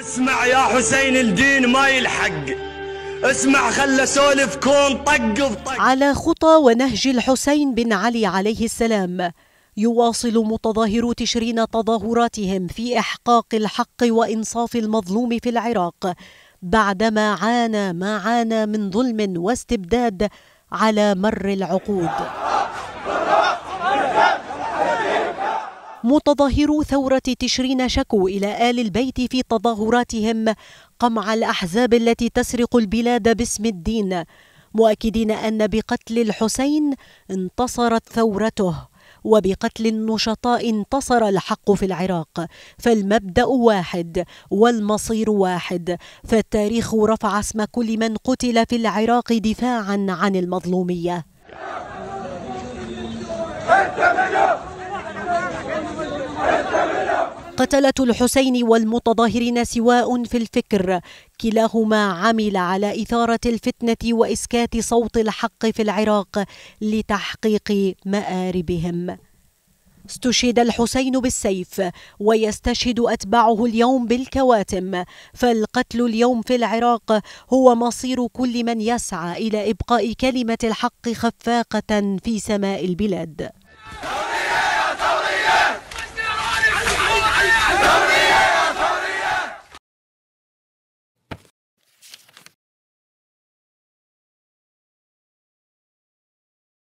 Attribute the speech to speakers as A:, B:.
A: اسمع يا حسين الدين ما يلحق
B: اسمع خلى سولف
A: كون طق بطق على خطى ونهج الحسين بن علي عليه السلام يواصل متظاهرو تشرين تظاهراتهم في إحقاق الحق وإنصاف المظلوم في العراق بعدما عانى ما عانى من ظلم واستبداد على مر العقود متظاهرو ثورة تشرين شكوا إلى آل البيت في تظاهراتهم قمع الأحزاب التي تسرق البلاد باسم الدين مؤكدين أن بقتل الحسين انتصرت ثورته وبقتل النشطاء انتصر الحق في العراق فالمبدا واحد والمصير واحد فالتاريخ رفع اسم كل من قتل في العراق دفاعا عن المظلوميه قتلة الحسين والمتظاهرين سواء في الفكر كلاهما عمل على إثارة الفتنة وإسكات صوت الحق في العراق لتحقيق مآربهم استشهد الحسين بالسيف ويستشهد أتباعه اليوم بالكواتم فالقتل اليوم في العراق هو مصير كل من يسعى إلى إبقاء كلمة الحق خفاقة في سماء البلاد